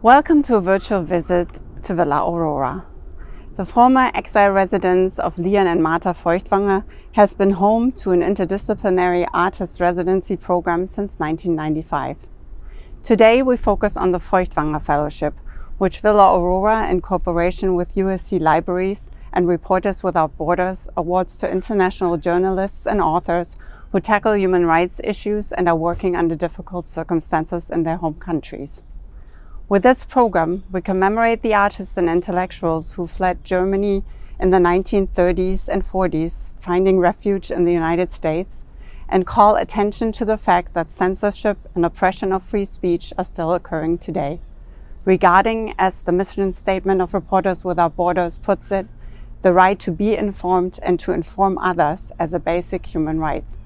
Welcome to a virtual visit to Villa Aurora. The former exile residence of Leon and Martha Feuchtwanger has been home to an interdisciplinary artist residency program since 1995. Today we focus on the Feuchtwanger Fellowship, which Villa Aurora in cooperation with USC Libraries and Reporters Without Borders awards to international journalists and authors who tackle human rights issues and are working under difficult circumstances in their home countries. With this program, we commemorate the artists and intellectuals who fled Germany in the 1930s and 40s, finding refuge in the United States, and call attention to the fact that censorship and oppression of free speech are still occurring today. Regarding, as the mission statement of Reporters Without Borders puts it, the right to be informed and to inform others as a basic human right.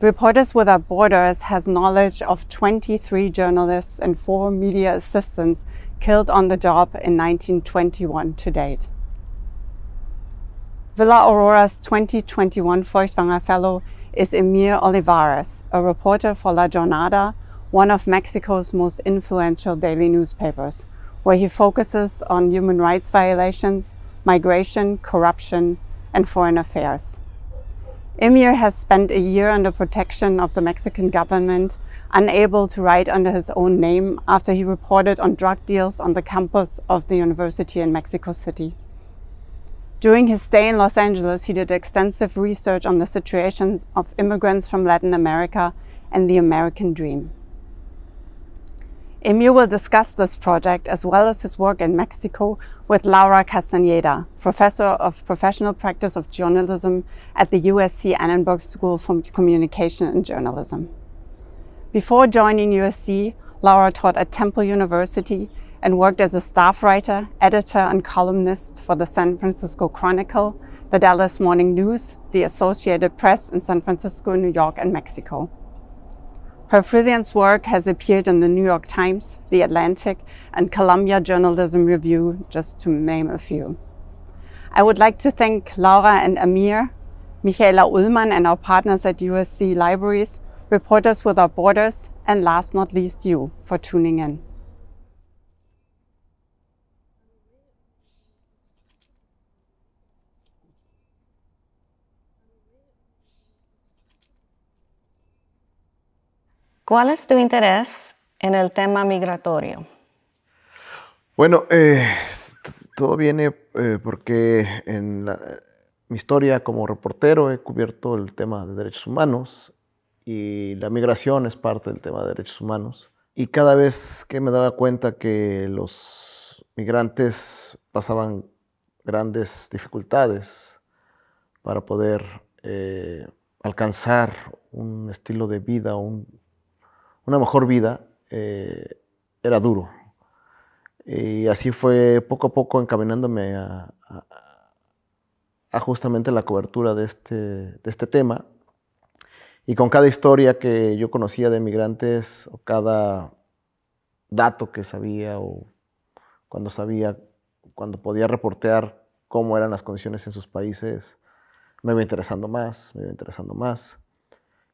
Reporters Without Borders has knowledge of 23 journalists and four media assistants killed on the job in 1921 to date. Villa Aurora's 2021 Feuchtwanger Fellow is Emir Olivares, a reporter for La Jornada, one of Mexico's most influential daily newspapers, where he focuses on human rights violations, migration, corruption, and foreign affairs. Emir has spent a year under protection of the Mexican government, unable to write under his own name after he reported on drug deals on the campus of the university in Mexico City. During his stay in Los Angeles, he did extensive research on the situations of immigrants from Latin America and the American dream. Emil will discuss this project as well as his work in Mexico with Laura Castaneda, Professor of Professional Practice of Journalism at the USC Annenberg School for Communication and Journalism. Before joining USC, Laura taught at Temple University and worked as a staff writer, editor, and columnist for the San Francisco Chronicle, the Dallas Morning News, the Associated Press in San Francisco, New York, and Mexico. Her freelance work has appeared in the New York Times, The Atlantic, and Columbia Journalism Review, just to name a few. I would like to thank Laura and Amir, Michaela Ullmann and our partners at USC Libraries, Reporters Without Borders, and last not least you for tuning in. ¿Cuál es tu interés en el tema migratorio? Bueno, eh, todo viene eh, porque en mi historia como reportero he cubierto el tema de derechos humanos y la migración es parte del tema de derechos humanos. Y cada vez que me daba cuenta que los migrantes pasaban grandes dificultades para poder eh, alcanzar un estilo de vida, un una mejor vida, eh, era duro. Y así fue poco a poco encaminándome a, justamente la cobertura de este, de este, tema. Y con cada historia que yo conocía de migrantes o cada dato que sabía o cuando sabía, cuando podía reportear cómo eran las condiciones en sus países, me iba interesando más, me iba interesando más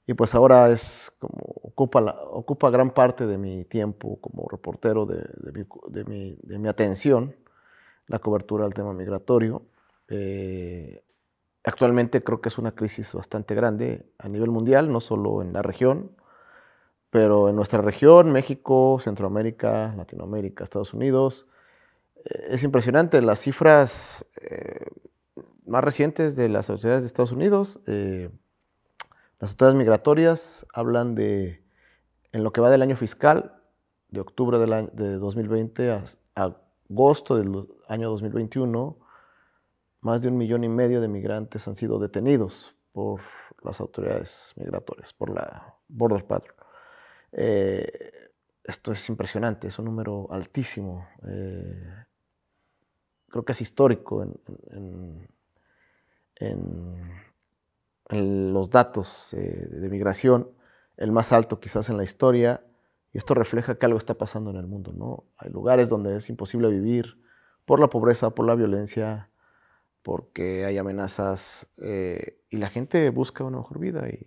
y pues ahora es como ocupa, ocupa gran parte de mi tiempo como reportero, de, mi, atención, la cobertura del tema migratorio. Eh, actualmente creo que es una crisis bastante grande a nivel mundial, no solo en la región, pero en nuestra región, México, Centroamérica, Latinoamérica, Estados Unidos, eh, es impresionante las cifras eh, más recientes de las autoridades de Estados Unidos las autoridades migratorias hablan de, en lo que va del año fiscal, de octubre del de 2020 a, agosto del año 2021, más de un millón y medio de migrantes han sido detenidos por las autoridades migratorias, por la Border Patrol. Eh, esto es impresionante, es un número altísimo. Eh, creo que es histórico en los datos eh, de migración, el más alto quizás en la historia, y esto refleja que algo está pasando en el mundo, Hay lugares donde es imposible vivir por la pobreza, por la violencia, porque hay amenazas, eh, y la gente busca una mejor vida, y,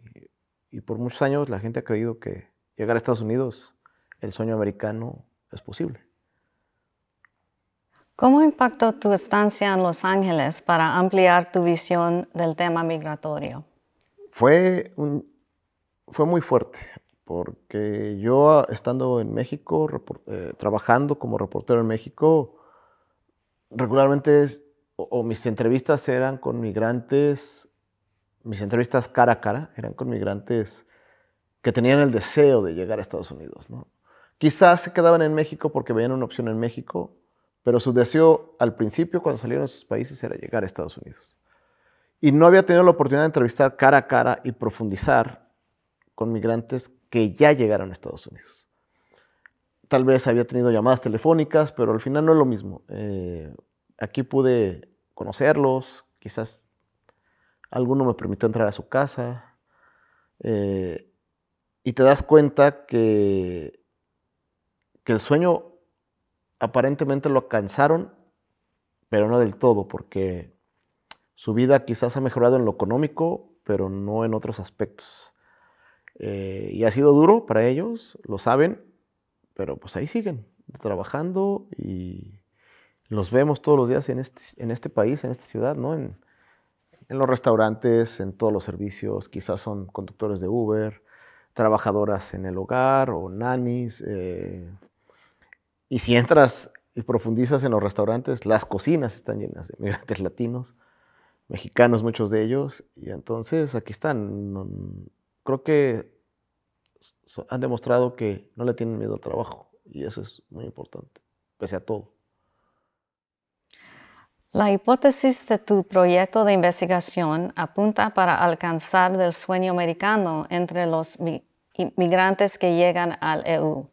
y por muchos años la gente ha creído que llegar a Estados Unidos, el sueño americano, es posible. ¿Cómo impactó tu estancia en Los Ángeles para ampliar tu visión del tema migratorio? fue, un, fue muy fuerte, porque yo ah, estando en México, eh, trabajando como reportero en México, regularmente o, mis entrevistas eran con migrantes, mis entrevistas cara a cara eran con migrantes que tenían el deseo de llegar a Estados Unidos. ¿no? Quizás se quedaban en México porque veían una opción en México, pero su deseo al principio, cuando salieron a sus países, era llegar a Estados Unidos. Y no había tenido la oportunidad de entrevistar cara a cara y profundizar con migrantes que ya llegaron a Estados Unidos. Tal vez había tenido llamadas telefónicas, pero al final no es lo mismo. Eh, aquí pude conocerlos, quizás alguno me permitió entrar a su casa. Eh, y te das cuenta que, que el sueño aparentemente lo alcanzaron, pero no del todo, porque su vida quizás ha mejorado en lo económico, pero no en otros aspectos. Eh, y ha sido duro para ellos, lo saben, pero pues ahí siguen trabajando y los vemos todos los días en este, este país, en esta ciudad, ¿no? En, los restaurantes, en todos los servicios, quizás son conductores de Uber, trabajadoras en el hogar o nannies. Eh, y si entras y profundizas en los restaurantes, las cocinas están llenas de migrantes latinos mexicanos, muchos de ellos, y entonces aquí están. Creo que han demostrado que no le tienen miedo al trabajo, y eso es muy importante, pese a todo. La hipótesis de tu proyecto de investigación apunta para alcanzar el sueño americano entre los migrantes que llegan al EU.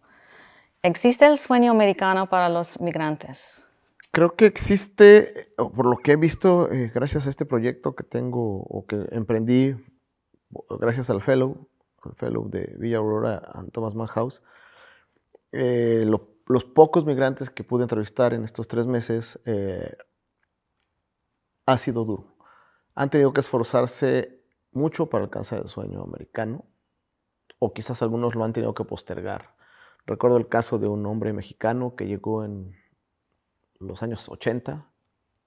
¿Existe el sueño americano para los migrantes? Creo que existe, por lo que he visto, eh, gracias a este proyecto que tengo o que emprendí, gracias al fellow, al fellow de Villa Aurora, Thomas Mann eh, los pocos migrantes que pude entrevistar en estos tres meses eh, ha sido duro. Han tenido que esforzarse mucho para alcanzar el sueño americano, o quizás algunos lo han tenido que postergar. Recuerdo el caso de un hombre mexicano que llegó en los años 80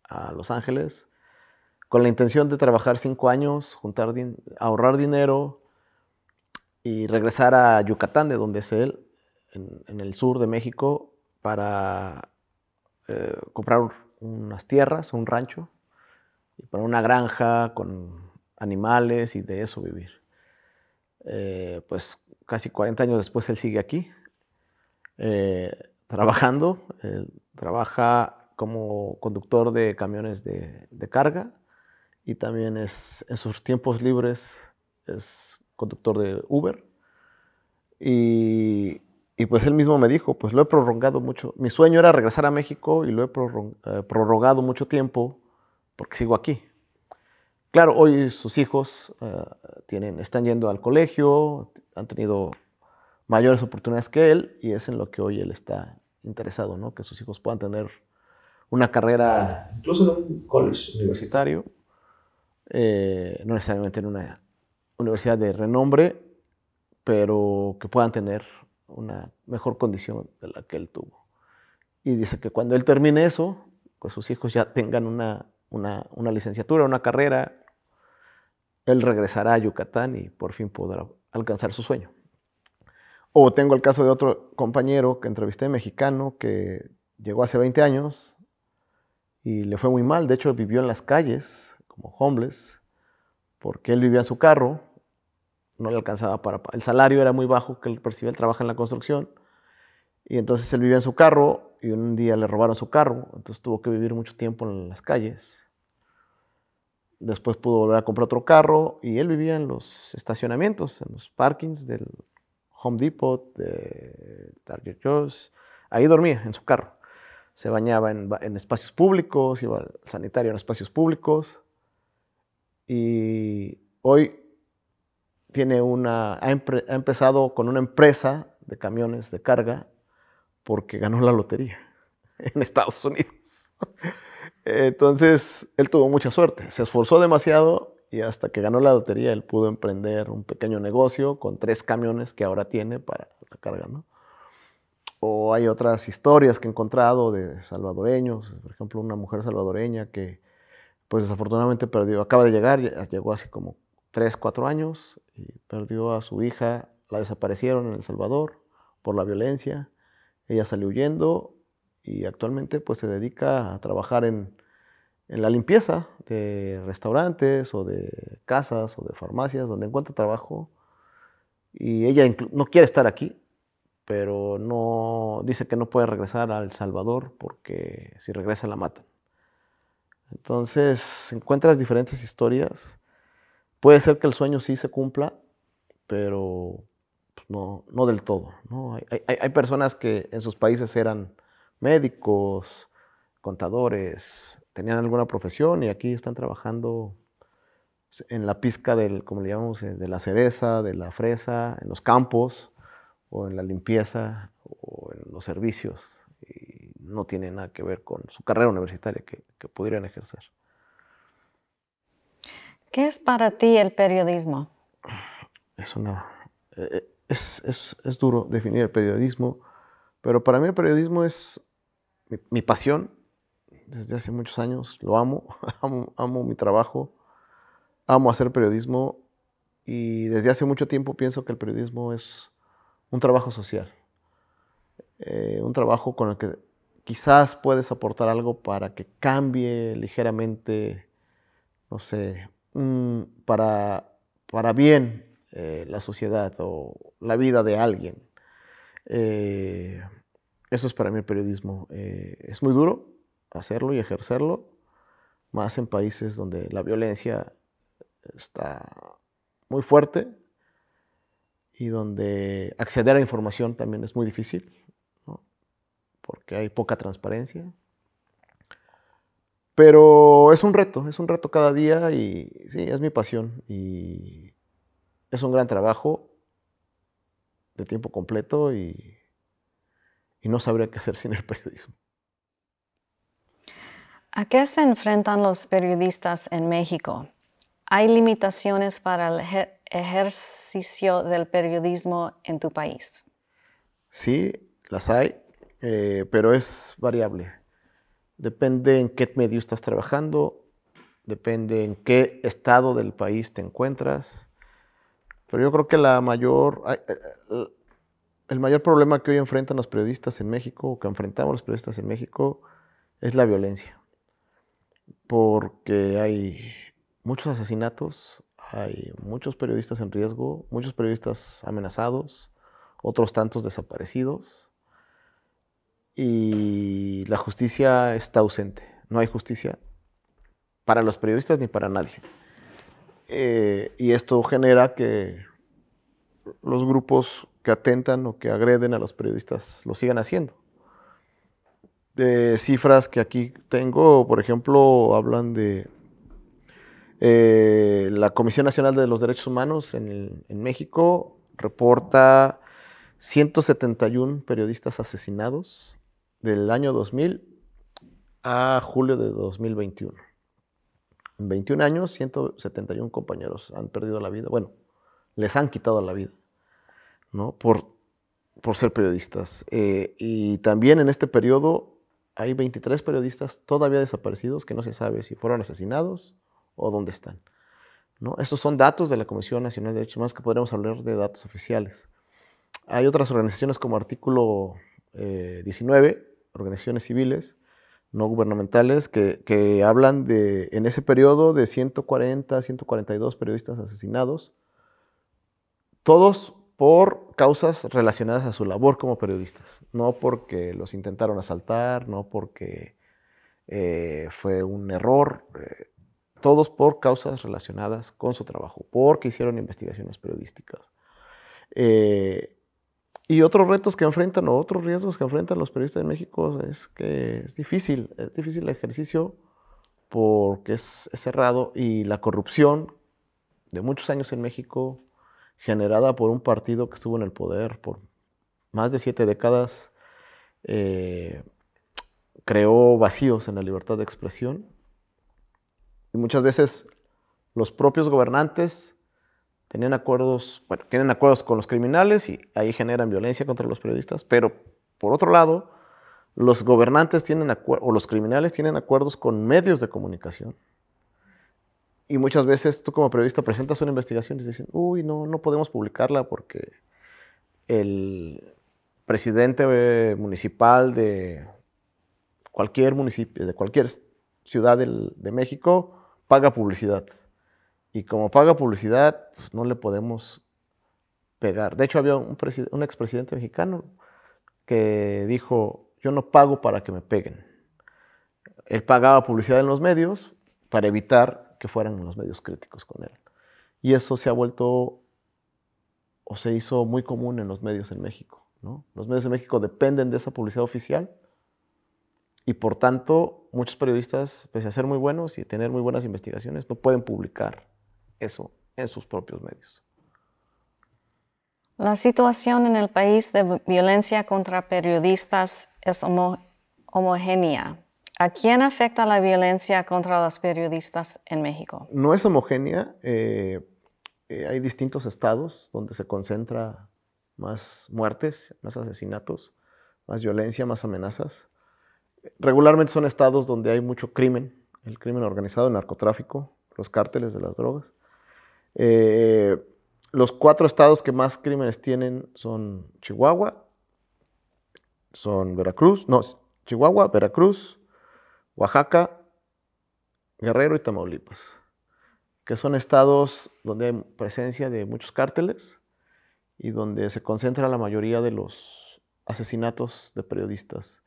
a Los Ángeles con la intención de trabajar cinco años, juntar ahorrar dinero y regresar a Yucatán, de donde es él, en, el sur de México, para eh, comprar unas tierras, un rancho, y para una granja con animales y de eso vivir. Eh, pues casi 40 años después él sigue aquí, eh, trabajando trabaja como conductor de camiones de, carga y también es, en sus tiempos libres es conductor de Uber. Y, y, pues él mismo me dijo, pues lo he prorrogado mucho. Mi sueño era regresar a México y lo he eh, prorrogado mucho tiempo porque sigo aquí. Claro, hoy sus hijos eh, tienen, están yendo al colegio, han tenido mayores oportunidades que él y es en lo que hoy él está interesado, ¿no? Que sus hijos puedan tener una carrera... incluso en un college universitario, eh, no necesariamente en una universidad de renombre, pero que puedan tener una mejor condición de la que él tuvo. Y dice que cuando él termine eso, pues sus hijos ya tengan una, una licenciatura, una carrera, él regresará a Yucatán y por fin podrá alcanzar su sueño. O tengo el caso de otro compañero que entrevisté, mexicano, que llegó hace 20 años y le fue muy mal. De hecho, vivió en las calles como homeless porque él vivía en su carro, no le alcanzaba para... El salario era muy bajo que él percibía, él trabaja en la construcción. Y entonces él vivía en su carro y un día le robaron su carro, entonces tuvo que vivir mucho tiempo en las calles. Después pudo volver a comprar otro carro y él vivía en los estacionamientos, en los parkings del, Home Depot, de Target Joe's. Ahí dormía, en su carro. Se bañaba en, espacios públicos, iba al sanitario en espacios públicos. Y hoy tiene una, ha empezado con una empresa de camiones de carga porque ganó la lotería en Estados Unidos. Entonces, él tuvo mucha suerte, se esforzó demasiado y hasta que ganó la lotería él pudo emprender un pequeño negocio con tres camiones que ahora tiene para la carga, ¿no? O hay otras historias que he encontrado de salvadoreños, por ejemplo, una mujer salvadoreña que pues desafortunadamente perdió, acaba de llegar, llegó hace como tres, cuatro años y perdió a su hija, la desaparecieron en El Salvador por la violencia, ella salió huyendo y actualmente pues se dedica a trabajar en, en la limpieza de restaurantes o de casas o de farmacias donde encuentra trabajo y ella no quiere estar aquí, pero no dice que no puede regresar a El Salvador porque si regresa la matan. Entonces encuentras diferentes historias. Puede ser que el sueño sí se cumpla, pero pues, no, no, del todo. Hay, hay personas que en sus países eran médicos, contadores, tenían alguna profesión y aquí están trabajando pues, en la pizca del, como le llamamos, eh, de la cereza, de la fresa, en los campos o en la limpieza o en los servicios. Y no tiene nada que ver con su carrera universitaria que, que pudieran ejercer. ¿Qué es para ti el periodismo? Es una... Eh, eh, es, duro definir el periodismo, pero para mí el periodismo es mi pasión, desde hace muchos años, lo amo, amo, mi trabajo, amo hacer periodismo y desde hace mucho tiempo pienso que el periodismo es un trabajo social, eh, un trabajo con el que quizás puedes aportar algo para que cambie ligeramente, no sé, para, para bien eh, la sociedad o la vida de alguien. Eh, eso es para mí el periodismo. es muy duro, hacerlo y ejercerlo, más en países donde la violencia está muy fuerte y donde acceder a información también es muy difícil, porque hay poca transparencia. Pero es un reto, es un reto cada día y sí, es mi pasión y es un gran trabajo de tiempo completo y, y no sabría qué hacer sin el periodismo. ¿A qué se enfrentan los periodistas en México? ¿Hay limitaciones para el ejercicio del periodismo en tu país? Sí, las hay, eh, pero es variable. Depende en qué medio estás trabajando, depende en qué estado del país te encuentras. Pero yo creo que eh, el mayor problema que hoy enfrentan los periodistas en México, o que enfrentamos los periodistas en México, es la violencia porque hay muchos asesinatos, hay muchos periodistas en riesgo, muchos periodistas amenazados, otros tantos desaparecidos, y la justicia está ausente. No hay justicia para los periodistas ni para nadie. Eh, y esto genera que los grupos que atentan o que agreden a los periodistas lo sigan haciendo. De cifras que aquí tengo, por ejemplo, hablan de eh, la Comisión Nacional de los Derechos Humanos en, México reporta 171 periodistas asesinados del año 2000 a julio de 2021. En 21 años, 171 compañeros han perdido la vida. Bueno, les han quitado la vida, ¿no? Por, por ser periodistas. Eh, y también en este periodo hay 23 periodistas todavía desaparecidos que no se sabe si fueron asesinados o dónde están. ¿no? Estos son datos de la Comisión Nacional de Derechos Humanos que podríamos hablar de datos oficiales. Hay otras organizaciones como Artículo 19, eh, organizaciones civiles, no gubernamentales, que, que, hablan de, en ese periodo de 140, 142 periodistas asesinados, todos por causas relacionadas a su labor como periodistas, no porque los intentaron asaltar, no porque eh, fue un error, eh, todos por causas relacionadas con su trabajo, porque hicieron investigaciones periodísticas. Eh, y otros retos que enfrentan o otros riesgos que enfrentan los periodistas de México es que es difícil, es difícil el ejercicio porque es cerrado y la corrupción de muchos años en México generada por un partido que estuvo en el poder por más de siete décadas, eh, creó vacíos en la libertad de expresión. Y muchas veces los propios gobernantes acuerdos, bueno, tienen acuerdos con los criminales y ahí generan violencia contra los periodistas, pero por otro lado, los gobernantes tienen o los criminales tienen acuerdos con medios de comunicación y muchas veces tú como periodista presentas una investigación y dicen, uy, no, no podemos publicarla porque el presidente eh, municipal de cualquier municipio, de cualquier ciudad de México, paga publicidad. Y como paga publicidad, pues no le podemos pegar. De hecho, había un, un expresidente mexicano que dijo, yo no pago para que me peguen. Él pagaba publicidad en los medios para evitar que fueran los medios críticos con él. Y eso se ha vuelto o se hizo muy común en los medios en México. Los medios en México dependen de esa publicidad oficial y por tanto muchos periodistas, pese a ser muy buenos y tener muy buenas investigaciones, no pueden publicar eso en sus propios medios. La situación en el país de violencia contra periodistas es homogénea, ¿A quién afecta la violencia contra los periodistas en México? No es homogénea. Eh, eh, hay distintos estados donde se concentra más muertes, más asesinatos, más violencia, más amenazas. Regularmente son estados donde hay mucho crimen, el crimen organizado, el narcotráfico, los cárteles de las drogas. Eh, los cuatro estados que más crímenes tienen son Chihuahua, son Veracruz, no, Chihuahua, Veracruz, Oaxaca, Guerrero y Tamaulipas, que son estados donde hay presencia de muchos cárteles y donde se concentra la mayoría de los asesinatos de periodistas.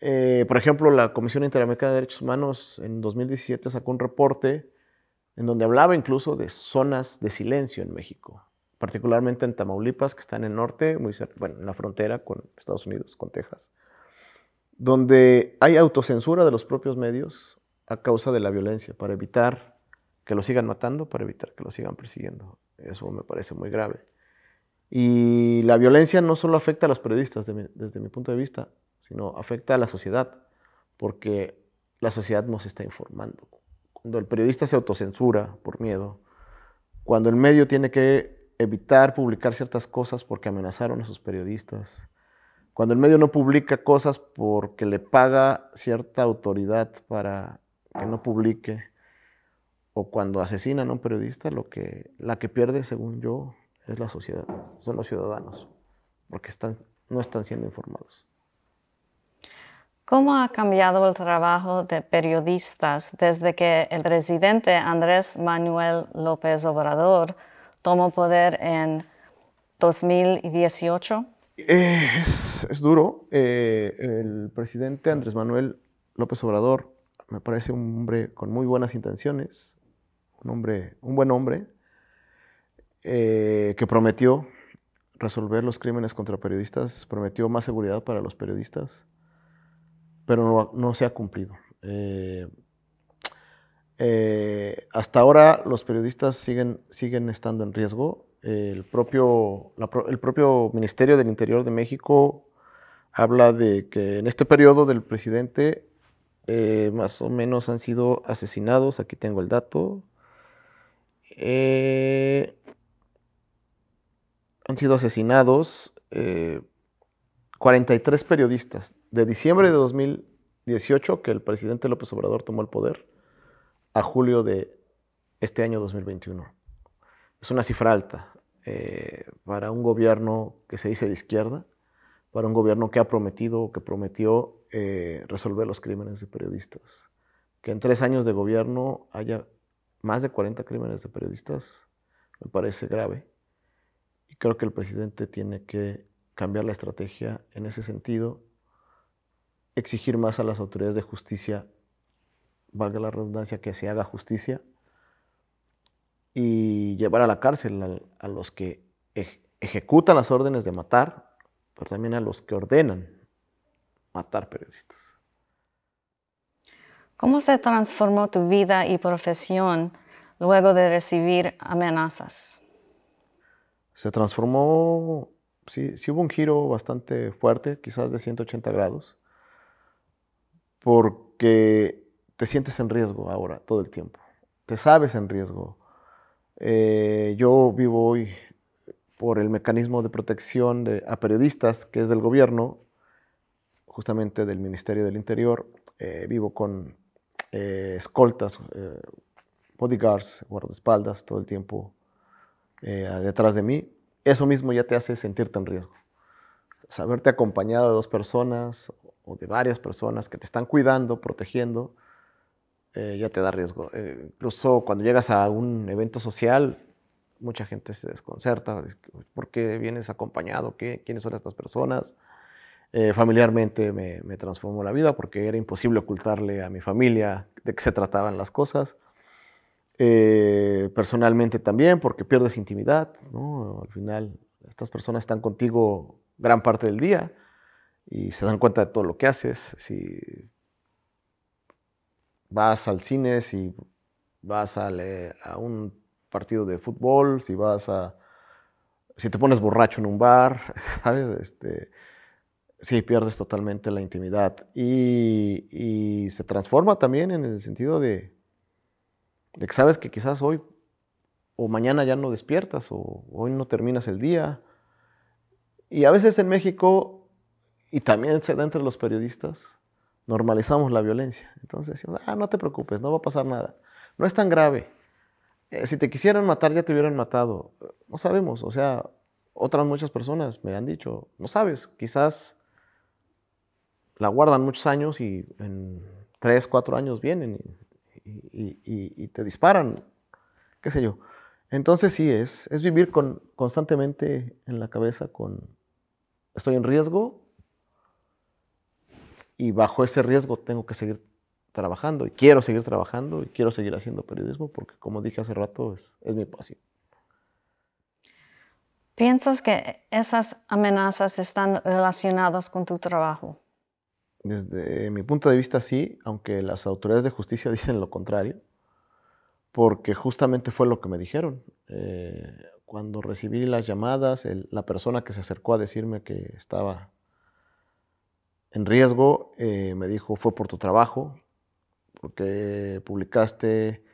Eh, por ejemplo, la Comisión Interamericana de Derechos Humanos en 2017 sacó un reporte en donde hablaba incluso de zonas de silencio en México, particularmente en Tamaulipas, que está en el norte, muy bueno, en la frontera con Estados Unidos, con Texas donde hay autocensura de los propios medios a causa de la violencia, para evitar que lo sigan matando, para evitar que lo sigan persiguiendo. Eso me parece muy grave. Y la violencia no solo afecta a los periodistas desde mi punto de vista, sino afecta a la sociedad, porque la sociedad nos está informando. Cuando el periodista se autocensura por miedo, cuando el medio tiene que evitar publicar ciertas cosas porque amenazaron a sus periodistas, cuando el medio no publica cosas porque le paga cierta autoridad para que no publique, o cuando asesinan a un periodista, lo que, la que pierde, según yo, es la sociedad, son los ciudadanos, porque no están siendo informados. ¿Cómo ha cambiado el trabajo de periodistas desde que el presidente Andrés Manuel López Obrador tomó poder en 2018? es, duro. Eh, el presidente Andrés Manuel López Obrador me parece un hombre con muy buenas intenciones, un, hombre, un buen hombre, eh, que prometió resolver los crímenes contra periodistas, prometió más seguridad para los periodistas, pero no, se ha cumplido. Eh, hasta ahora los periodistas siguen, siguen estando en riesgo. El propio, el propio Ministerio del Interior de México habla de que en este periodo del presidente eh, más o menos han sido asesinados, aquí tengo el dato, eh, han sido asesinados 43 eh, periodistas de diciembre de 2018, que el presidente López Obrador tomó el poder, a julio de este año 2021 es una cifra alta eh, para un gobierno que se dice de izquierda, para un gobierno que ha prometido que prometió eh, resolver los crímenes de periodistas. Que en tres años de gobierno haya más de 40 crímenes de periodistas me parece grave. Y creo que el presidente tiene que cambiar la estrategia en ese sentido, exigir más a las autoridades de justicia, valga la redundancia, que se haga justicia y llevar a la cárcel a, los que ejecutan las órdenes de matar, pero también a los que ordenan matar periodistas. ¿Cómo se transformó tu vida y profesión luego de recibir amenazas? Se transformó, sí, sí hubo un giro bastante fuerte, quizás de 180 grados, porque te sientes en riesgo ahora todo el tiempo, te sabes en riesgo eh, yo vivo hoy por el mecanismo de protección a periodistas que es del gobierno, justamente del Ministerio del Interior. Eh, vivo con eh, escoltas, bodyguards, guardaespaldas todo el tiempo detrás de mí. Eso mismo ya te hace sentirte en riesgo. Saberte acompañado de dos personas o de varias personas que te están cuidando, protegiendo, eh, ya te da riesgo. Eh, incluso cuando llegas a un evento social, mucha gente se desconcerta. ¿Por qué vienes acompañado? ¿Quiénes son estas personas? Eh, familiarmente me, me, transformó la vida porque era imposible ocultarle a mi familia de qué se trataban las cosas. personalmente también porque pierdes intimidad. ¿no? Al final, estas personas están contigo gran parte del día y se dan cuenta de todo lo que haces. Si vas al cine, si vas a, un partido de fútbol, si vas a... Si te pones borracho en un bar, ¿sabes? Este, sí, pierdes totalmente la intimidad. Y, se transforma también en el sentido de, de que sabes que quizás hoy o mañana ya no despiertas o hoy no terminas el día. Y a veces en México, y también se da entre los periodistas, normalizamos la violencia. Entonces ah, no te preocupes, no va a pasar nada. No es tan grave. Eh, si te quisieran matar, ya te hubieran matado. No sabemos, o sea, otras muchas personas me han dicho, no sabes, quizás la guardan muchos años y en tres, cuatro años vienen y, te disparan, qué sé yo. Entonces sí, es, es vivir constantemente en la cabeza con, estoy en riesgo, y bajo ese riesgo tengo que seguir trabajando y quiero seguir trabajando y quiero seguir haciendo periodismo porque como dije hace rato es, mi pasión. ¿Piensas que esas amenazas están relacionadas con tu trabajo? Desde mi punto de vista sí, aunque las autoridades de justicia dicen lo contrario, porque justamente fue lo que me dijeron. Eh, cuando recibí las llamadas, la persona que se acercó a decirme que estaba en riesgo. Eh, me dijo, fue por tu trabajo, porque publicaste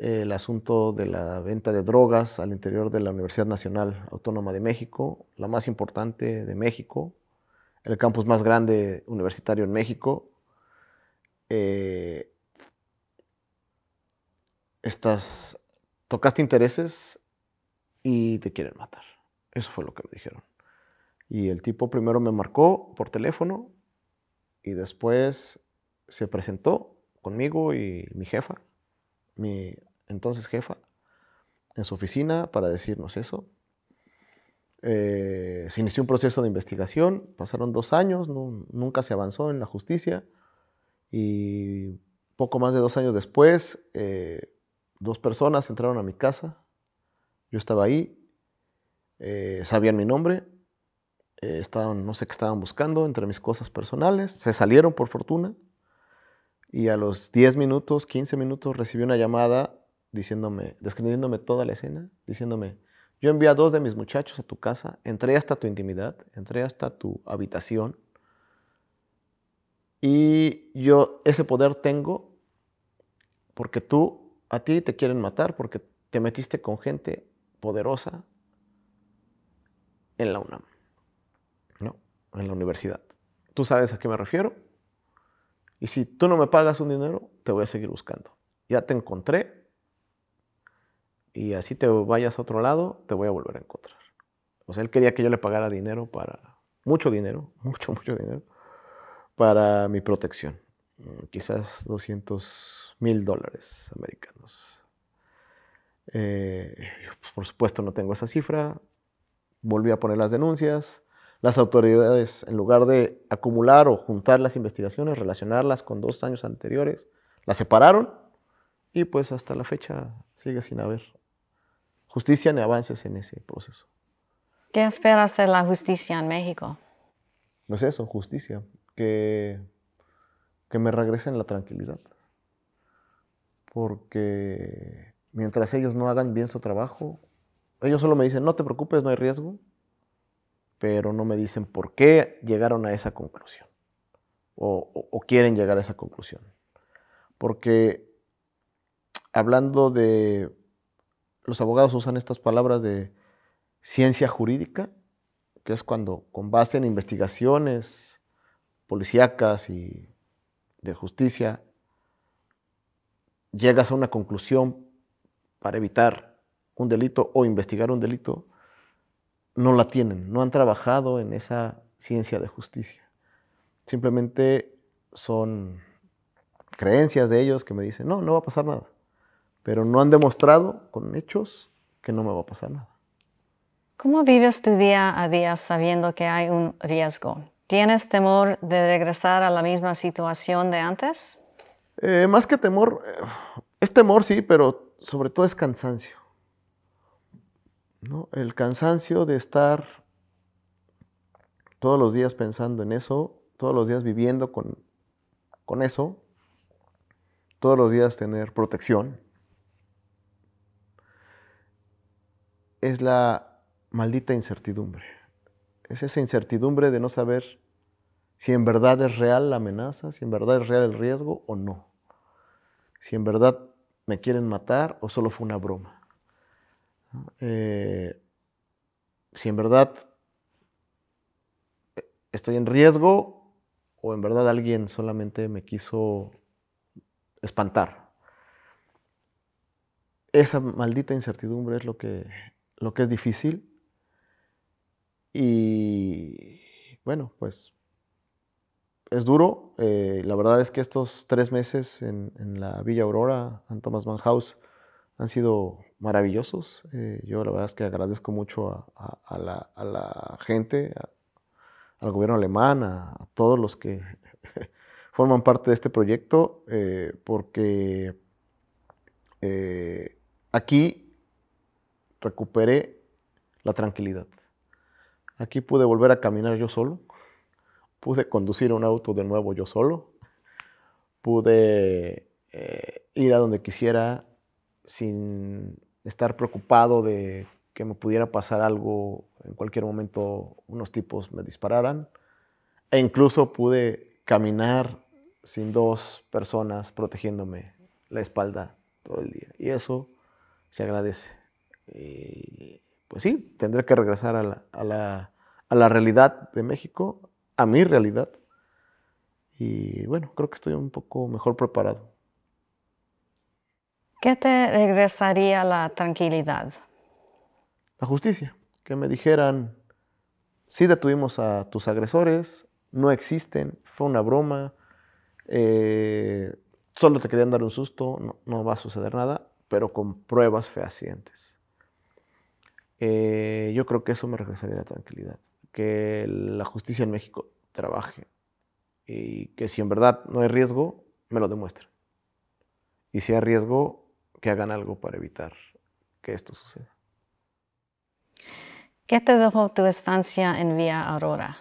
eh, el asunto de la venta de drogas al interior de la Universidad Nacional Autónoma de México, la más importante de México, el campus más grande universitario en México. Eh, estás, tocaste intereses y te quieren matar. Eso fue lo que me dijeron. Y el tipo primero me marcó por teléfono y después se presentó conmigo y mi jefa, mi entonces jefa, en su oficina para decirnos eso. Eh, se inició un proceso de investigación, pasaron dos años, nunca se avanzó en la justicia y poco más de dos años después, eh, dos personas entraron a mi casa, yo estaba ahí, eh, sabían mi nombre, eh, estaban, no sé qué estaban buscando entre mis cosas personales, se salieron por fortuna y a los 10 minutos, 15 minutos recibí una llamada diciéndome, describiéndome toda la escena, diciéndome, yo envié a dos de mis muchachos a tu casa, entré hasta tu intimidad, entré hasta tu habitación y yo ese poder tengo porque tú, a ti te quieren matar porque te metiste con gente poderosa en la UNAM en la universidad. Tú sabes a qué me refiero. Y si tú no me pagas un dinero, te voy a seguir buscando. Ya te encontré y así te vayas a otro lado, te voy a volver a encontrar. O sea, él quería que yo le pagara dinero para, mucho dinero, mucho, mucho dinero, para mi protección. Mm, quizás 200 mil dólares americanos. Eh, por supuesto no tengo esa cifra. Volví a poner las denuncias. Las autoridades, en lugar de acumular o juntar las investigaciones, relacionarlas con dos años anteriores, las separaron y pues hasta la fecha sigue sin haber justicia ni avances en ese proceso. ¿Qué esperas de la justicia en México? No es pues eso, justicia, que, que me regresen la tranquilidad. Porque mientras ellos no hagan bien su trabajo, ellos solo me dicen, no te preocupes, no hay riesgo, pero no me dicen por qué llegaron a esa conclusión o, quieren llegar a esa conclusión. Porque hablando de, los abogados usan estas palabras de ciencia jurídica, que es cuando con base en investigaciones policíacas y de justicia, llegas a una conclusión para evitar un delito o investigar un delito, no la tienen, no han trabajado en esa ciencia de justicia. Simplemente son creencias de ellos que me dicen, no, no va a pasar nada. Pero no han demostrado con hechos que no me va a pasar nada. ¿Cómo vives tu día a día sabiendo que hay un riesgo? ¿Tienes temor de regresar a la misma situación de antes? Eh, más que temor, eh, es temor sí, pero sobre todo es cansancio. El cansancio de estar todos los días pensando en eso, todos los días viviendo con, con eso, todos los días tener protección. Es la maldita incertidumbre. Es esa incertidumbre de no saber si en verdad es real la amenaza, si en verdad es real el riesgo o no. Si en verdad me quieren matar o solo fue una broma. Eh, si en verdad estoy en riesgo o en verdad alguien solamente me quiso espantar. Esa maldita incertidumbre es lo que, lo que es difícil. Y bueno, pues es duro. Eh, la verdad es que estos tres meses en, la Villa Aurora, en Thomas Mann House, han sido maravillosos. Eh, yo la verdad es que agradezco mucho a, la, gente, al gobierno alemán, a, todos los que forman parte de este proyecto, eh, porque eh, aquí recuperé la tranquilidad. Aquí pude volver a caminar yo solo, pude conducir un auto de nuevo yo solo, pude ir a donde quisiera, sin estar preocupado de que me pudiera pasar algo, en cualquier momento unos tipos me dispararan. E incluso pude caminar sin dos personas protegiéndome la espalda todo el día. Y eso se agradece. pues sí, tendré que regresar a la, a la realidad de México, a mi realidad. Y bueno, creo que estoy un poco mejor preparado. ¿Qué te regresaría la tranquilidad? La justicia. Que me dijeran, si detuvimos a tus agresores, no existen, fue una broma, eh, solo te querían dar un susto, no, va a suceder nada, pero con pruebas fehacientes. Eh, yo creo que eso me regresaría la tranquilidad. Que la justicia en México trabaje y que si en verdad no hay riesgo, me lo demuestre. Y si hay riesgo, que hagan algo para evitar que esto suceda. ¿Qué te dejó tu estancia en Vía Aurora?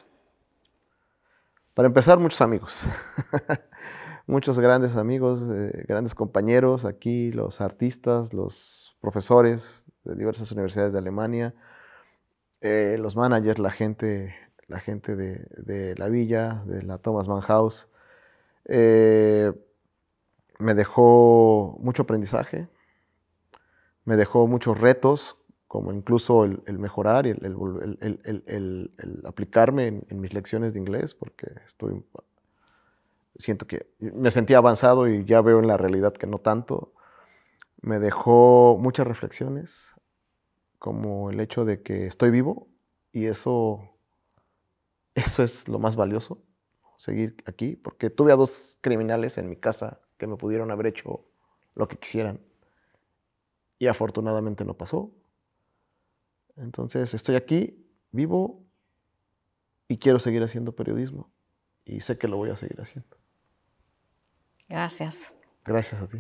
Para empezar, muchos amigos, muchos grandes amigos, eh, grandes compañeros aquí, los artistas, los profesores de diversas universidades de Alemania, eh, los managers, la gente, la gente de, la villa, de la Thomas Mann House. Eh, me dejó mucho aprendizaje, me dejó muchos retos, como incluso el, mejorar y el, aplicarme en, mis lecciones de inglés, porque estoy, siento que me sentía avanzado y ya veo en la realidad que no tanto. Me dejó muchas reflexiones, como el hecho de que estoy vivo y eso, eso es lo más valioso, seguir aquí, porque tuve a dos criminales en mi casa que me pudieron haber hecho lo que quisieran. Y afortunadamente no pasó. Entonces estoy aquí, vivo y quiero seguir haciendo periodismo. Y sé que lo voy a seguir haciendo. Gracias. Gracias a ti.